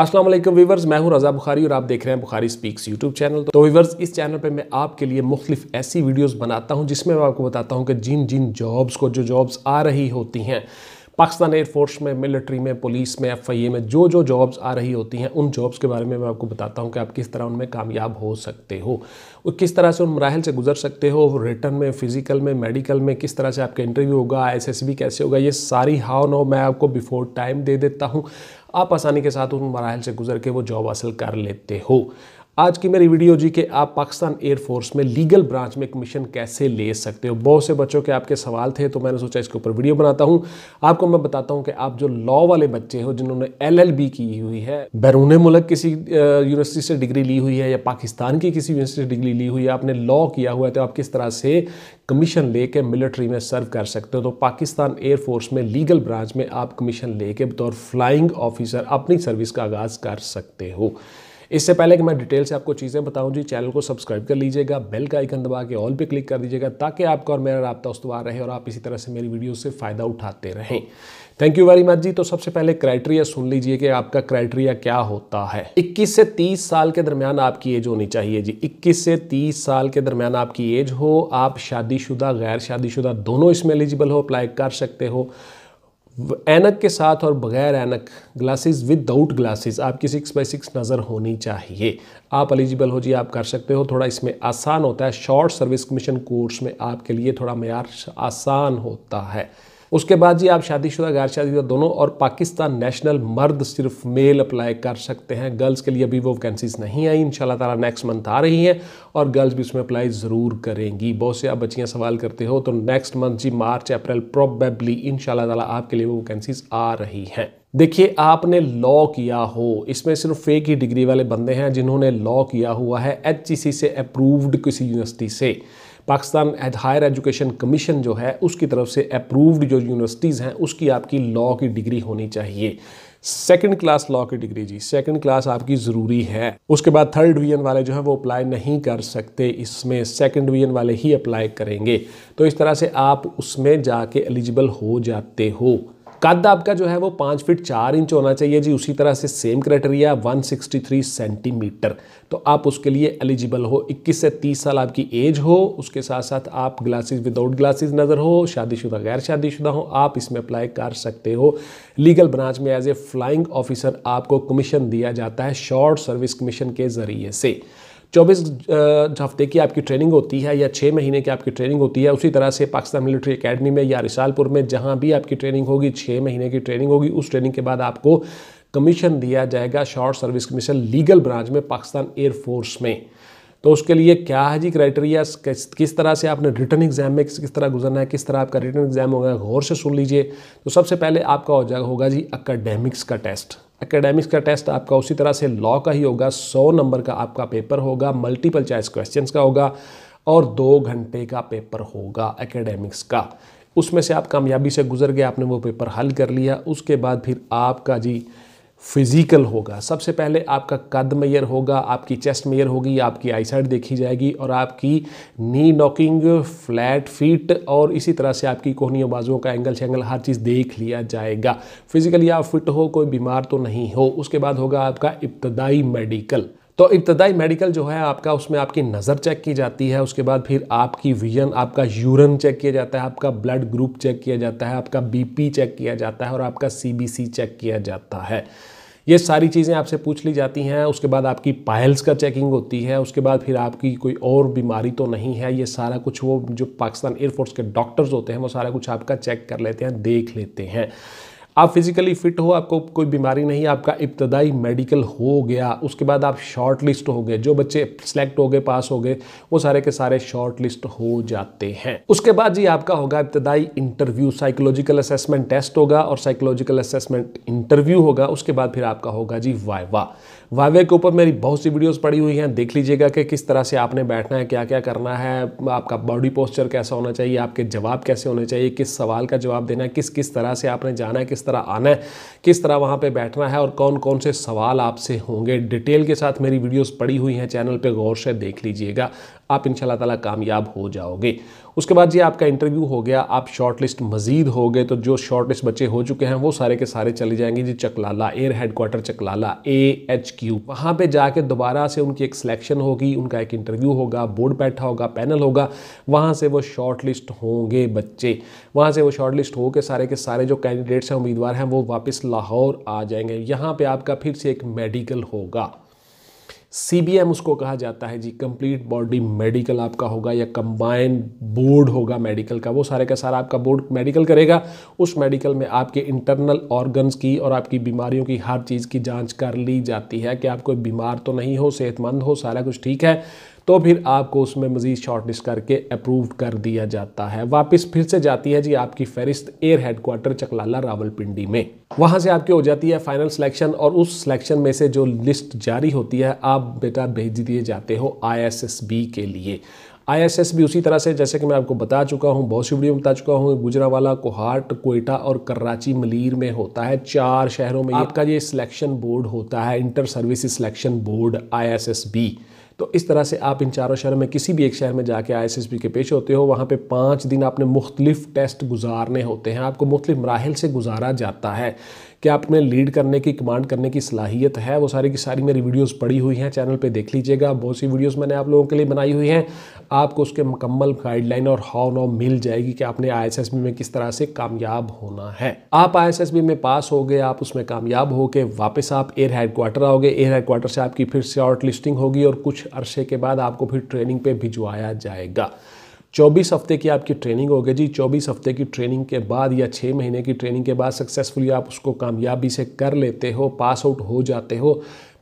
अस्सलाम वीवर्स मैं हूं रजा बुखारी और आप देख रहे हैं बुखारी स्पीक्स यूट्यूब चैनल तो वीवर्स इस चैनल पे मैं आपके लिए मुख्तलिफ ऐसी वीडियोस बनाता हूं जिसमें मैं आपको बताता हूं कि जिन जिन जॉब्स को जो जॉब्स आ रही होती हैं पाकिस्तान एयरफोर्स में मिलिट्री में पुलिस में एफ में जो जो जॉब्स आ रही होती हैं उन जॉब्स के बारे में मैं आपको बताता हूँ कि आप किस तरह उनमें कामयाब हो सकते हो और किस तरह से उन मराहल से गुजर सकते हो रिटर्न में फिजिकल में मेडिकल में किस तरह से आपका इंटरव्यू होगा एस कैसे होगा ये सारी हाव नो मैं आपको बिफोर टाइम दे देता हूँ आप आसानी के साथ उन मराहल से गुजर के वो जॉब हासिल कर लेते हो आज की मेरी वीडियो जी के आप पाकिस्तान एयरफोर्स में लीगल ब्रांच में कमीशन कैसे ले सकते हो बहुत से बच्चों के आपके सवाल थे तो मैंने सोचा इसके ऊपर वीडियो बनाता हूँ आपको मैं बताता हूँ कि आप जो लॉ वाले बच्चे हो जिन्होंने एलएलबी की हुई है बैरून मुल्क किसी यूनिवर्सिटी से डिग्री ली हुई है या पाकिस्तान की किसी यूनिवर्सिटी से डिग्री ली हुई है आपने लॉ किया हुआ है तो आप किस तरह से कमीशन लेके मिलिट्री में सर्व कर सकते हो तो पाकिस्तान एयरफोर्स में लीगल ब्रांच में आप कमीशन लेके बतौर फ्लाइंग ऑफिसर अपनी सर्विस का आगाज़ कर सकते हो इससे पहले कि मैं डिटेल से आपको चीज़ें बताऊं जी चैनल को सब्सक्राइब कर लीजिएगा बेल का आइकन दबा के ऑल पे क्लिक कर दीजिएगा ताकि आपका और मेरा रबता उसवार रहे और आप इसी तरह से मेरी वीडियो से फ़ायदा उठाते रहें थैंक यू वेरी मच जी तो सबसे पहले क्राइटेरिया सुन लीजिए कि आपका क्राइटेरिया क्या होता है 21 से 30 साल के दरमियान आपकी एज होनी चाहिए जी 21 से 30 साल के दरमियान आपकी एज हो आप शादीशुदा गैर शादीशुदा दोनों इसमें एलिजिबल हो अप्लाई कर सकते हो एनक के साथ और बगैर एनक ग्लासेस विदाउट ग्लासेस आपकी सिक्स बाई सिक्स नज़र होनी चाहिए आप एलिजिबल हो जी आप कर सकते हो थोड़ा इसमें आसान होता है शॉर्ट सर्विस कमीशन कोर्स में आपके लिए थोड़ा मैार आसान होता है उसके बाद जी आप शादीशुदा गैर शादीशुदा दोनों और पाकिस्तान नेशनल मर्द सिर्फ मेल अप्लाई कर सकते हैं गर्ल्स के लिए अभी वो वैकेंसीज नहीं आई इन ताला नेक्स्ट मंथ आ रही हैं और गर्ल्स भी उसमें अप्लाई ज़रूर करेंगी बहुत से आप बच्चियाँ सवाल करते हो तो नेक्स्ट मंथ जी मार्च अप्रैल प्रोबेबली इन ताला आपके लिए वो वैकेंसीज आ रही हैं देखिए आपने लॉ किया हो इसमें सिर्फ फेक ही डिग्री वाले बंदे हैं जिन्होंने लॉ किया हुआ है एच से अप्रूव्ड किसी यूनिवर्सिटी से Pakistan as higher education commission जो है उसकी तरफ से अप्रूव्ड जो यूनिवर्सिटीज़ हैं उसकी आपकी लॉ की डिग्री होनी चाहिए सेकेंड क्लास लॉ की डिग्री जी सेकेंड क्लास आपकी ज़रूरी है उसके बाद थर्ड डिवीजन वाले जो है वो अप्लाई नहीं कर सकते इसमें सेकेंड डिवीजन वाले ही अप्लाई करेंगे तो इस तरह से आप उसमें जाके एलिजिबल हो जाते हो कद आपका जो है वो पाँच फिट चार इंच होना चाहिए जी उसी तरह से सेम क्राइटेरिया 163 सेंटीमीटर तो आप उसके लिए एलिजिबल हो 21 से 30 साल आपकी एज हो उसके साथ साथ आप ग्लासेस विदाउट ग्लासेस नज़र हो शादीशुदा गैर शादीशुदा हो आप इसमें अप्लाई कर सकते हो लीगल ब्रांच में एज ए फ्लाइंग ऑफिसर आपको कमीशन दिया जाता है शॉर्ट सर्विस कमीशन के ज़रिए से चौबीस हफ्ते की आपकी ट्रेनिंग होती है या छः महीने की आपकी ट्रेनिंग होती है उसी तरह से पाकिस्तान मिलिट्री अकेडमी में या रिसालपुर में जहाँ भी आपकी ट्रेनिंग होगी छः महीने की ट्रेनिंग होगी उस ट्रेनिंग के बाद आपको कमीशन दिया जाएगा short service commission legal branch में पाकिस्तान एयरफोर्स में तो उसके लिए क्या है जी क्राइटेरिया किस, किस तरह से आपने रिटर्न एग्जाम में किस किस तरह गुजरना है किस तरह आपका रिटर्न एग्जाम होगा गौर से सुन लीजिए तो सबसे पहले आपका हो जाएगा होगा जी अकेडेमिक्स का टेस्ट एकेडमिक्स का टेस्ट आपका उसी तरह से लॉ का ही होगा सौ नंबर का आपका पेपर होगा मल्टीपल चॉइस क्वेश्चंस का होगा और दो घंटे का पेपर होगा एकेडमिक्स का उसमें से आप कामयाबी से गुजर गए आपने वो पेपर हल कर लिया उसके बाद फिर आपका जी फिज़िकल होगा सबसे पहले आपका कद मेयर होगा आपकी चेस्ट मेयर होगी आपकी आई साइड देखी जाएगी और आपकी नी नॉकिंग फ्लैट फीट और इसी तरह से आपकी कोहनियों बाजुओं का एंगल शेंगल हर चीज़ देख लिया जाएगा फिज़िकली आप फिट हो कोई बीमार तो नहीं हो उसके बाद होगा आपका इब्तदाई मेडिकल तो इब्तदाई मेडिकल जो है आपका उसमें आपकी नज़र चेक की जाती है उसके बाद फिर आपकी विजन आपका यूरन चेक किया जाता है आपका ब्लड ग्रुप चेक किया जाता है आपका बीपी चेक किया जाता है और आपका सीबीसी चेक किया जाता है ये सारी चीज़ें आपसे पूछ ली जाती हैं उसके बाद आपकी पायल्स का चेकिंग होती है उसके बाद फिर आपकी कोई और बीमारी तो नहीं है ये सारा कुछ वो जो पाकिस्तान एयरफोर्स के डॉक्टर्स होते हैं वो सारा कुछ आपका चेक कर लेते हैं देख लेते हैं आप फिज़िकली फिट हो आपको कोई बीमारी नहीं आपका इब्तदाई मेडिकल हो गया उसके बाद आप शॉर्ट लिस्ट हो गए जो बच्चे सेलेक्ट हो गए पास हो गए वो सारे के सारे शॉर्ट लिस्ट हो जाते हैं उसके बाद जी आपका होगा इब्तदाई इंटरव्यू साइकोलॉजिकल असेसमेंट टेस्ट होगा और साइकोलॉजिकल असेसमेंट इंटरव्यू होगा उसके बाद फिर आपका होगा जी वाइवा वावे के ऊपर मेरी बहुत सी वीडियोस पड़ी हुई हैं देख लीजिएगा कि किस तरह से आपने बैठना है क्या क्या करना है आपका बॉडी पोस्चर कैसा होना चाहिए आपके जवाब कैसे होने चाहिए किस सवाल का जवाब देना है किस किस तरह से आपने जाना है किस तरह आना है किस तरह वहाँ पर बैठना है और कौन कौन से सवाल आपसे होंगे डिटेल के साथ मेरी वीडियोज़ पड़ी हुई हैं चैनल पर गौर से देख लीजिएगा आप इन ताला कामयाब हो जाओगे उसके बाद जी आपका इंटरव्यू हो गया आप शॉर्ट लिस्ट मजीद हो गए तो जो शॉर्ट लिस्ट बच्चे हो चुके हैं वो सारे के सारे चले जाएंगे जी Chaklala air headquarters Chaklala A H Q वहाँ पर जाके दोबारा से उनकी एक सिलेक्शन होगी उनका एक इंटरव्यू होगा बोर्ड बैठा होगा पैनल होगा वहाँ से वो शॉर्ट लिस्ट होंगे बच्चे वहाँ से वो शॉर्ट लिस्ट होकर सारे के सारे जो कैंडिडेट्स हैं उम्मीदवार हैं वो वापस लाहौर आ जाएंगे यहाँ पर आपका फिर से एक मेडिकल होगा सीबीएम उसको कहा जाता है जी कंप्लीट बॉडी मेडिकल आपका होगा या कंबाइंड बोर्ड होगा मेडिकल का वो सारे का सारा आपका बोर्ड मेडिकल करेगा उस मेडिकल में आपके इंटरनल ऑर्गन्स की और आपकी बीमारियों की हर चीज़ की जांच कर ली जाती है कि आप कोई बीमार तो नहीं हो सेहतमंद हो सारा कुछ ठीक है तो फिर आपको उसमें मज़ीद शॉर्ट लिस्ट करके अप्रूव कर दिया जाता है वापस फिर से जाती है जी आपकी फहरिस्त एयर हेडकोार्टर चकलाला रावलपिंडी में वहाँ से आपकी हो जाती है फाइनल सिलेक्शन और उस सिलेक्शन में से जो लिस्ट जारी होती है आप बेटा भेज दिए जाते हो आई के लिए आईएसएस भी उसी तरह से जैसे कि मैं आपको बता चुका हूँ बहुत सी में बता चुका हूँ गुजरावाला कोहाट कोयटा और कराची मलीर में होता है चार शहरों में आपका ये सिलेक्शन बोर्ड होता है inter service selection board ISSB तो इस तरह से आप इन चारों शहरों में किसी भी एक शहर में जाके आई के पेश होते हो वहाँ पर पाँच दिन आपने मुख्तलिफ टेस्ट गुजारने होते हैं आपको मुख्तलिफ मराहल से गुजारा जाता है कि आप में लीड करने की कमांड करने की सलाहियत है वो सारी की सारी मेरी वीडियोस पड़ी हुई हैं चैनल पे देख लीजिएगा बहुत सी वीडियोस मैंने आप लोगों के लिए बनाई हुई हैं आपको उसके मुकम्मल गाइडलाइन और हाउ नाउ मिल जाएगी कि आपने आई में किस तरह से कामयाब होना है आप आई में पास हो गए आप उसमें कामयाब होकर वापस आप एयर हेडक्वार्टर आओगे एयर हेडक्वार्टर से आपकी फिर शॉर्ट लिस्टिंग होगी और कुछ अरसे के बाद आपको फिर ट्रेनिंग पर भिजवाया जाएगा 24 हफ्ते की आपकी ट्रेनिंग हो गई जी 24 हफ्ते की ट्रेनिंग के बाद या छः महीने की ट्रेनिंग के बाद सक्सेसफुली आप उसको कामयाबी से कर लेते हो पास आउट हो जाते हो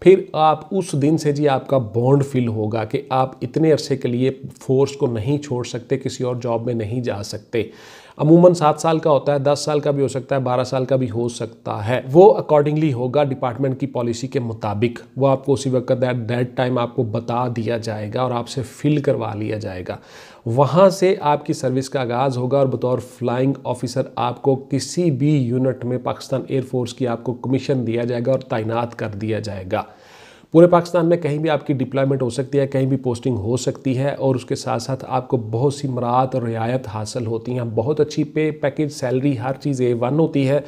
फिर आप उस दिन से जी आपका बॉन्ड फील होगा कि आप इतने अरसे के लिए फोर्स को नहीं छोड़ सकते किसी और जॉब में नहीं जा सकते अमूमन सात साल का होता है दस साल का भी हो सकता है बारह साल का भी हो सकता है वो अकॉर्डिंगली होगा डिपार्टमेंट की पॉलिसी के मुताबिक वो आपको उसी वक्त एट दैट टाइम आपको बता दिया जाएगा और आपसे फिल करवा लिया जाएगा वहाँ से आपकी सर्विस का आगाज़ होगा और बतौर फ्लाइंग ऑफिसर आपको किसी भी यूनिट में पाकिस्तान एयरफोर्स की आपको कमीशन दिया जाएगा और तैनात कर दिया जाएगा पूरे पाकिस्तान में कहीं भी आपकी डिप्लॉयमेंट हो सकती है कहीं भी पोस्टिंग हो सकती है और उसके साथ साथ आपको बहुत सी मराहत और रियायत हासिल होती हैं बहुत अच्छी पे पैकेज सैलरी हर चीज़ ए वन होती है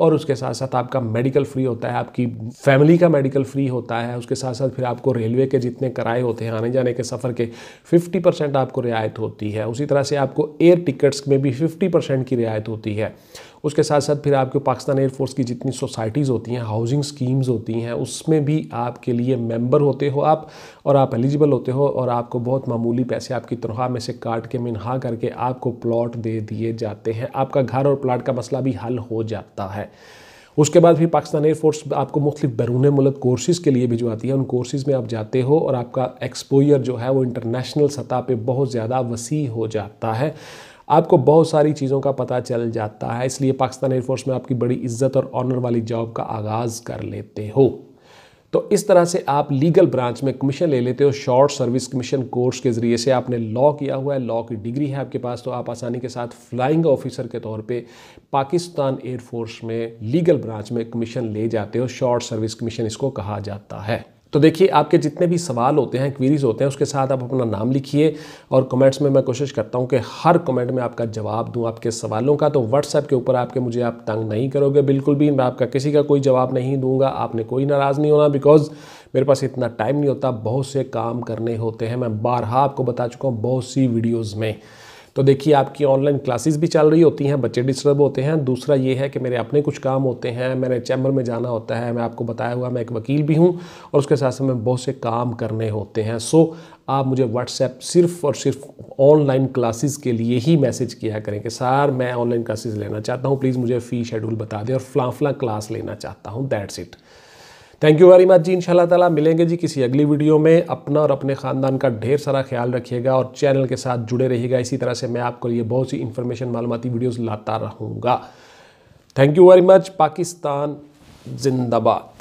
और उसके साथ साथ आपका मेडिकल फ्री होता है आपकी फैमिली का मेडिकल फ्री होता है उसके साथ साथ फिर आपको रेलवे के जितने किराए होते हैं आने जाने के सफ़र के 50 परसेंट आपको रियायत होती है उसी तरह से आपको एयर टिकट्स में भी 50 परसेंट की रियायत होती है उसके साथ साथ फिर आपके पाकिस्तान एयरफोर्स की जितनी सोसाइटीज़ होती हैं हाउसिंग स्कीम्स होती हैं उसमें भी आपके लिए मेंबर होते हो आप और आप एलिजिबल होते हो और आपको बहुत मामूली पैसे आपकी तनख्वाह में से काट के मिनहा करके आपको प्लॉट दे दिए जाते हैं आपका घर और प्लाट का मसला भी हल हो जाता है उसके बाद फिर पाकिस्तान एयरफोर्स आपको मुख्तलिफ बैरून मुल्क कोर्सेज़ के लिए भिजवाती है उन कोर्सेज़ में आप जाते हो और आपका एक्सपोयर जो है वो इंटरनेशनल सतह पर बहुत ज़्यादा वसी हो जाता है आपको बहुत सारी चीज़ों का पता चल जाता है इसलिए पाकिस्तान एयरफोर्स में आपकी बड़ी इज्जत और ऑनर वाली जॉब का आगाज़ कर लेते हो तो इस तरह से आप लीगल ब्रांच में कमीशन ले लेते हो शॉर्ट सर्विस कमीशन कोर्स के ज़रिए से आपने लॉ किया हुआ है लॉ की डिग्री है आपके पास तो आप आसानी के साथ फ्लाइंग ऑफिसर के तौर पे पाकिस्तान एयरफोर्स में लीगल ब्रांच में कमीशन ले जाते हो शॉर्ट सर्विस कमीशन इसको कहा जाता है तो देखिए आपके जितने भी सवाल होते हैं क्वीरीज होते हैं उसके साथ आप अपना नाम लिखिए और कमेंट्स में मैं कोशिश करता हूँ कि हर कमेंट में आपका जवाब दूँ आपके सवालों का तो व्हाट्सएप के ऊपर आपके मुझे आप तंग नहीं करोगे बिल्कुल भी मैं आपका किसी का कोई जवाब नहीं दूंगा आपने कोई नाराज़ नहीं होना बिकॉज मेरे पास इतना टाइम नहीं होता बहुत से काम करने होते हैं मैं बारहा आपको बता चुका हूँ बहुत सी वीडियोज़ में तो देखिए आपकी ऑनलाइन क्लासेस भी चल रही होती हैं बच्चे डिस्टर्ब होते हैं दूसरा ये है कि मेरे अपने कुछ काम होते हैं मैंने चैम्बर में जाना होता है मैं आपको बताया हुआ मैं एक वकील भी हूँ और उसके साथ साथ मैं बहुत से काम करने होते हैं सो आप मुझे व्हाट्सएप सिर्फ और सिर्फ ऑनलाइन क्लासेस के लिए ही मैसेज किया करें कि सर मैं ऑनलाइन क्लासेस लेना चाहता हूँ प्लीज़ मुझे फ़ी शेड्यूल बता दें और फलां क्लास लेना चाहता हूँ that's it thank you very much जी इंशाल्लाह ताला मिलेंगे जी किसी अगली वीडियो में अपना और अपने ख़ानदान का ढेर सारा ख्याल रखिएगा और चैनल के साथ जुड़े रहिएगा इसी तरह से मैं आपको लिए बहुत सी इन्फॉर्मेशन मालूमती वीडियोज़ लाता रहूँगा thank you very much Pakistan जिंदाबाद